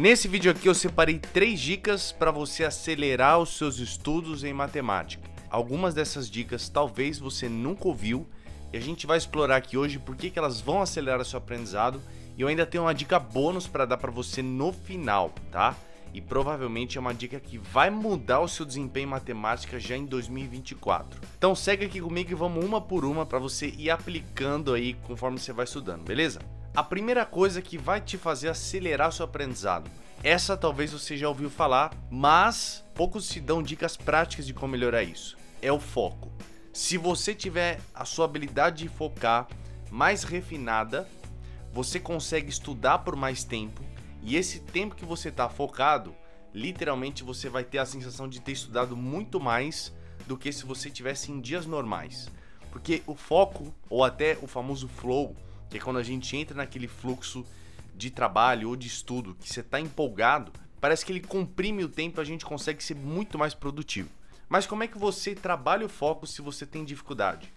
Nesse vídeo aqui eu separei três dicas para você acelerar os seus estudos em matemática. Algumas dessas dicas talvez você nunca ouviu e a gente vai explorar aqui hoje por que, que elas vão acelerar o seu aprendizado e eu ainda tenho uma dica bônus para dar para você no final, tá? E provavelmente é uma dica que vai mudar o seu desempenho em matemática já em 2024. Então segue aqui comigo e vamos uma por uma para você ir aplicando aí conforme você vai estudando, beleza? a primeira coisa que vai te fazer acelerar seu aprendizado. Essa talvez você já ouviu falar, mas poucos se dão dicas práticas de como melhorar isso. É o foco. Se você tiver a sua habilidade de focar mais refinada, você consegue estudar por mais tempo e esse tempo que você está focado, literalmente você vai ter a sensação de ter estudado muito mais do que se você tivesse em dias normais. Porque o foco, ou até o famoso flow, que é quando a gente entra naquele fluxo de trabalho ou de estudo que você está empolgado, parece que ele comprime o tempo e a gente consegue ser muito mais produtivo. Mas como é que você trabalha o foco se você tem dificuldade?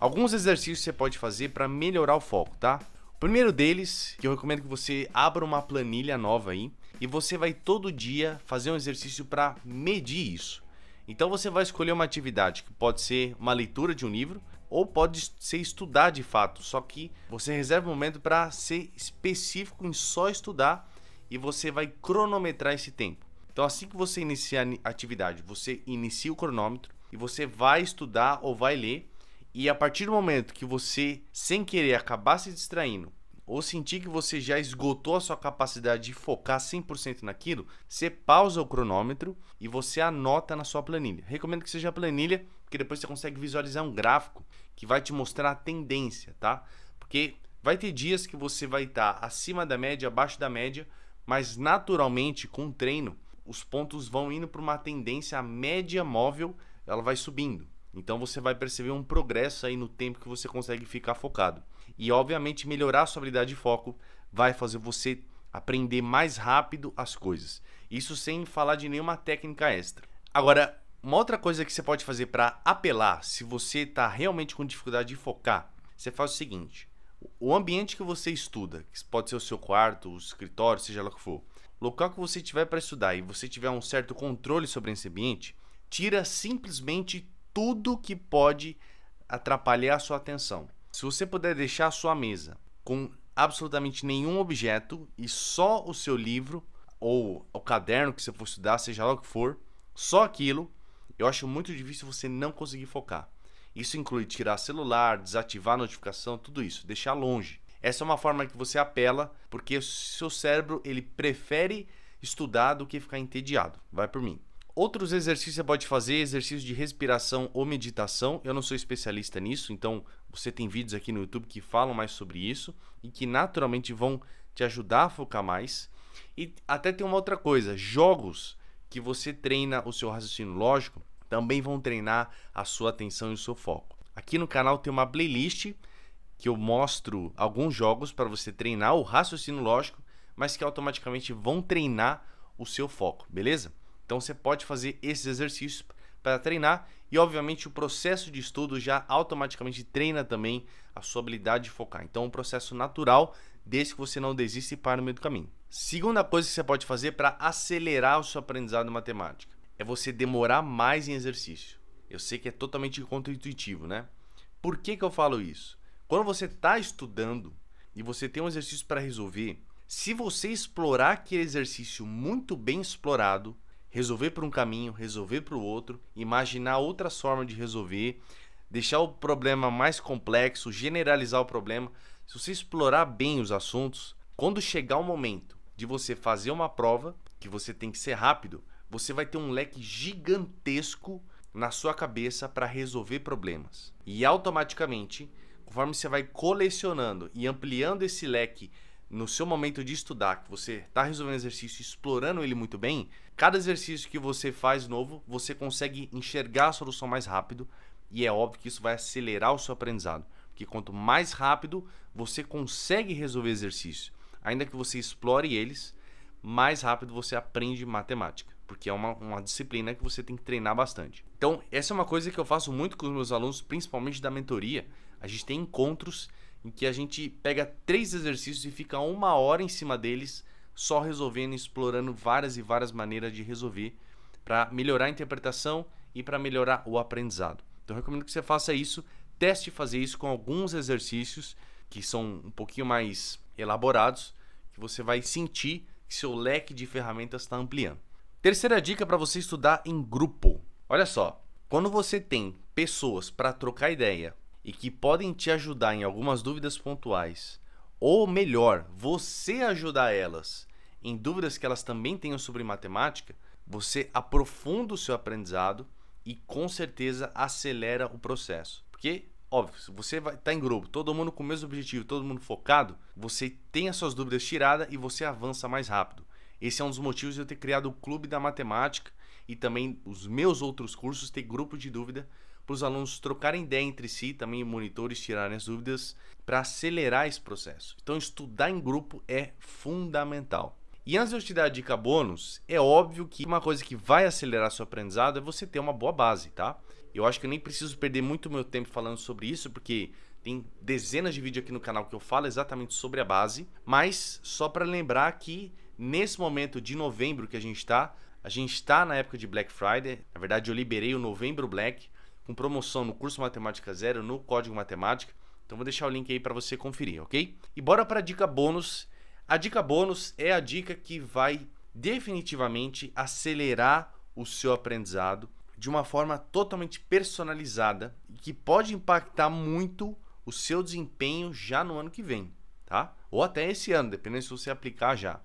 Alguns exercícios você pode fazer para melhorar o foco, tá? O primeiro deles, que eu recomendo que você abra uma planilha nova aí e você vai todo dia fazer um exercício para medir isso. Então você vai escolher uma atividade que pode ser uma leitura de um livro, ou pode ser estudar de fato, só que você reserva um momento para ser específico em só estudar e você vai cronometrar esse tempo. Então, assim que você iniciar a atividade, você inicia o cronômetro e você vai estudar ou vai ler. E a partir do momento que você, sem querer, acabar se distraindo ou sentir que você já esgotou a sua capacidade de focar 100% naquilo, você pausa o cronômetro e você anota na sua planilha. Recomendo que seja a planilha porque depois você consegue visualizar um gráfico que vai te mostrar a tendência, tá? Porque vai ter dias que você vai estar tá acima da média, abaixo da média, mas naturalmente com o treino os pontos vão indo para uma tendência a média móvel, ela vai subindo. Então você vai perceber um progresso aí no tempo que você consegue ficar focado. E obviamente melhorar a sua habilidade de foco vai fazer você aprender mais rápido as coisas. Isso sem falar de nenhuma técnica extra. Agora, uma outra coisa que você pode fazer para apelar, se você está realmente com dificuldade de focar, você faz o seguinte: o ambiente que você estuda, que pode ser o seu quarto, o escritório, seja lá o que for, local que você tiver para estudar e você tiver um certo controle sobre esse ambiente, tira simplesmente tudo que pode atrapalhar a sua atenção. Se você puder deixar a sua mesa com absolutamente nenhum objeto e só o seu livro ou o caderno que você for estudar, seja lá o que for, só aquilo, eu acho muito difícil você não conseguir focar. Isso inclui tirar celular, desativar a notificação, tudo isso, deixar longe. Essa é uma forma que você apela, porque o seu cérebro ele prefere estudar do que ficar entediado. Vai por mim. Outros exercícios você pode fazer, exercícios de respiração ou meditação. Eu não sou especialista nisso, então você tem vídeos aqui no YouTube que falam mais sobre isso e que naturalmente vão te ajudar a focar mais. E até tem uma outra coisa, jogos que você treina o seu raciocínio lógico, também vão treinar a sua atenção e o seu foco. Aqui no canal tem uma playlist que eu mostro alguns jogos para você treinar o raciocínio lógico, mas que automaticamente vão treinar o seu foco, beleza? Então você pode fazer esses exercícios para treinar e, obviamente, o processo de estudo já automaticamente treina também a sua habilidade de focar. Então, é um processo natural, desde que você não desista e pare no meio do caminho. Segunda coisa que você pode fazer para acelerar o seu aprendizado em matemática é você demorar mais em exercício. Eu sei que é totalmente contraintuitivo, né? Por que, que eu falo isso? Quando você está estudando e você tem um exercício para resolver, se você explorar aquele exercício muito bem explorado, resolver para um caminho, resolver para o outro, imaginar outras formas de resolver, deixar o problema mais complexo, generalizar o problema. Se você explorar bem os assuntos, quando chegar o momento de você fazer uma prova, que você tem que ser rápido, você vai ter um leque gigantesco na sua cabeça para resolver problemas. E automaticamente, conforme você vai colecionando e ampliando esse leque no seu momento de estudar, que você está resolvendo exercício, explorando ele muito bem, cada exercício que você faz novo, você consegue enxergar a solução mais rápido e é óbvio que isso vai acelerar o seu aprendizado, porque quanto mais rápido você consegue resolver exercício, ainda que você explore eles, mais rápido você aprende matemática, porque é uma, uma disciplina que você tem que treinar bastante. Então, essa é uma coisa que eu faço muito com os meus alunos, principalmente da mentoria. A gente tem encontros em que a gente pega três exercícios e fica uma hora em cima deles, só resolvendo, explorando várias e várias maneiras de resolver para melhorar a interpretação e para melhorar o aprendizado. Então, recomendo que você faça isso, teste fazer isso com alguns exercícios que são um pouquinho mais elaborados, que você vai sentir que seu leque de ferramentas está ampliando. Terceira dica para você estudar em grupo. Olha só, quando você tem pessoas para trocar ideia, e que podem te ajudar em algumas dúvidas pontuais, ou melhor, você ajudar elas em dúvidas que elas também tenham sobre matemática, você aprofunda o seu aprendizado e com certeza acelera o processo. Porque, óbvio, se você está em grupo, todo mundo com o mesmo objetivo, todo mundo focado, você tem as suas dúvidas tiradas e você avança mais rápido. Esse é um dos motivos de eu ter criado o Clube da Matemática e também os meus outros cursos ter grupo de dúvida para os alunos trocarem ideia entre si, também monitores tirarem as dúvidas, para acelerar esse processo. Então, estudar em grupo é fundamental. E antes de eu te dar a dica bônus, é óbvio que uma coisa que vai acelerar seu aprendizado é você ter uma boa base, tá? Eu acho que eu nem preciso perder muito meu tempo falando sobre isso, porque tem dezenas de vídeos aqui no canal que eu falo exatamente sobre a base, mas só para lembrar que nesse momento de novembro que a gente está, a gente está na época de Black Friday. Na verdade, eu liberei o Novembro Black, com promoção no curso Matemática Zero, no Código Matemática. Então vou deixar o link aí para você conferir, ok? E bora para a dica bônus. A dica bônus é a dica que vai definitivamente acelerar o seu aprendizado de uma forma totalmente personalizada e que pode impactar muito o seu desempenho já no ano que vem, tá? Ou até esse ano, dependendo se você aplicar já.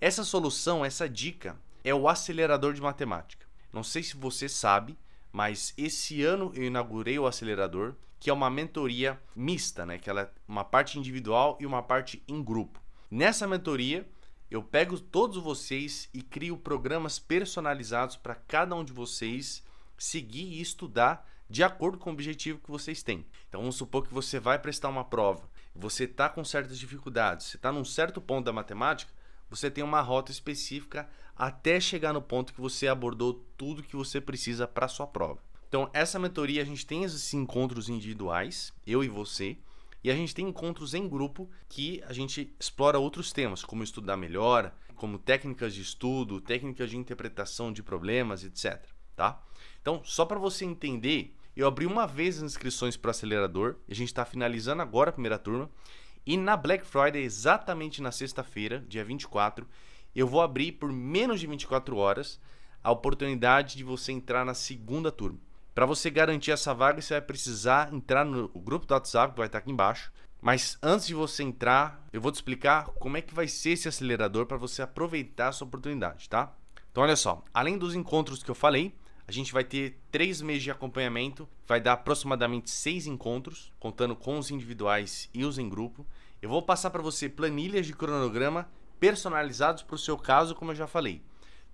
Essa solução, essa dica é o acelerador de matemática. Não sei se você sabe, mas esse ano eu inaugurei o acelerador, que é uma mentoria mista, né? Que ela é uma parte individual e uma parte em grupo. Nessa mentoria, eu pego todos vocês e crio programas personalizados para cada um de vocês seguir e estudar de acordo com o objetivo que vocês têm. Então vamos supor que você vai prestar uma prova, você está com certas dificuldades, você está num certo ponto da matemática, você tem uma rota específica até chegar no ponto que você abordou tudo que você precisa para sua prova. Então, essa mentoria a gente tem esses encontros individuais, eu e você, e a gente tem encontros em grupo que a gente explora outros temas, como estudar melhor, como técnicas de estudo, técnicas de interpretação de problemas, etc, tá? Então, só para você entender, eu abri uma vez as inscrições para o acelerador, a gente está finalizando agora a primeira turma, e na Black Friday, exatamente na sexta-feira, dia 24, eu vou abrir por menos de 24 horas a oportunidade de você entrar na segunda turma. Para você garantir essa vaga, você vai precisar entrar no grupo do WhatsApp, que vai estar aqui embaixo. Mas antes de você entrar, eu vou te explicar como é que vai ser esse acelerador para você aproveitar essa oportunidade, tá? Então olha só, além dos encontros que eu falei, a gente vai ter três meses de acompanhamento, vai dar aproximadamente seis encontros, contando com os individuais e os em grupo. Eu vou passar para você planilhas de cronograma personalizados para o seu caso, como eu já falei.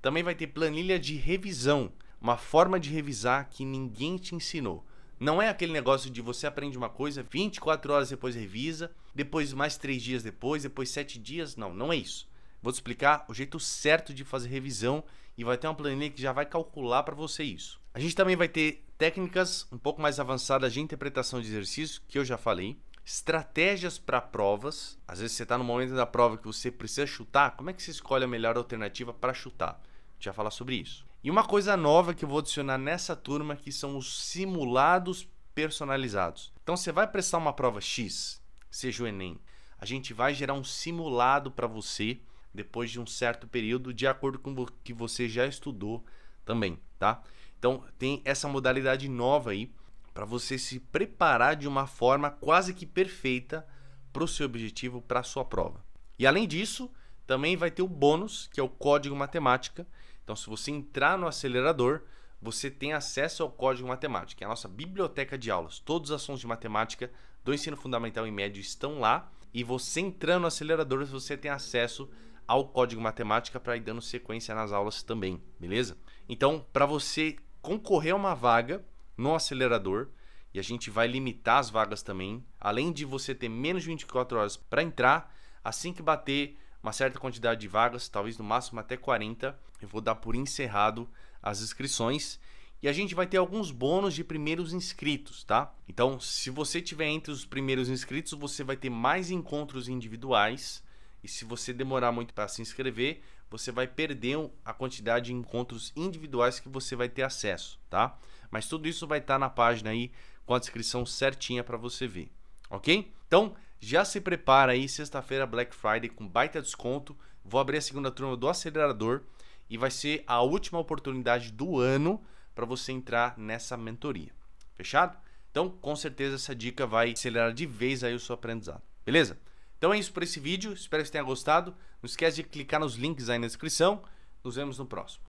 Também vai ter planilha de revisão, uma forma de revisar que ninguém te ensinou. Não é aquele negócio de você aprende uma coisa, 24 horas depois revisa, depois mais três dias depois, depois sete dias. Não, não é isso. Vou te explicar o jeito certo de fazer revisão e vai ter uma planilha que já vai calcular para você isso. A gente também vai ter técnicas um pouco mais avançadas de interpretação de exercícios, que eu já falei, estratégias para provas. Às vezes você está no momento da prova que você precisa chutar, como é que você escolhe a melhor alternativa para chutar? Já falar sobre isso. E uma coisa nova que eu vou adicionar nessa turma que são os simulados personalizados. Então você vai prestar uma prova X, seja o ENEM. A gente vai gerar um simulado para você depois de um certo período, de acordo com o que você já estudou também, tá? Então, tem essa modalidade nova aí para você se preparar de uma forma quase que perfeita para o seu objetivo, para a sua prova. E além disso, também vai ter o bônus, que é o código matemática. Então, se você entrar no acelerador, você tem acesso ao código matemática, é a nossa biblioteca de aulas. Todos os assuntos de matemática do ensino fundamental e médio estão lá. E você entrando no acelerador, você tem acesso ao código matemática para ir dando sequência nas aulas também, beleza? Então, para você concorrer a uma vaga no acelerador, e a gente vai limitar as vagas também, além de você ter menos de 24 horas para entrar, assim que bater uma certa quantidade de vagas, talvez no máximo até 40, eu vou dar por encerrado as inscrições e a gente vai ter alguns bônus de primeiros inscritos, tá? Então, se você tiver entre os primeiros inscritos, você vai ter mais encontros individuais e se você demorar muito para se inscrever, você vai perder a quantidade de encontros individuais que você vai ter acesso, tá? Mas tudo isso vai estar tá na página aí com a descrição certinha para você ver, ok? Então, já se prepara aí, sexta-feira, Black Friday, com baita desconto. Vou abrir a segunda turma do acelerador e vai ser a última oportunidade do ano para você entrar nessa mentoria. Fechado? Então, com certeza essa dica vai acelerar de vez aí o seu aprendizado. Beleza? Então é isso para esse vídeo, espero que você tenha gostado. Não esquece de clicar nos links aí na descrição. Nos vemos no próximo.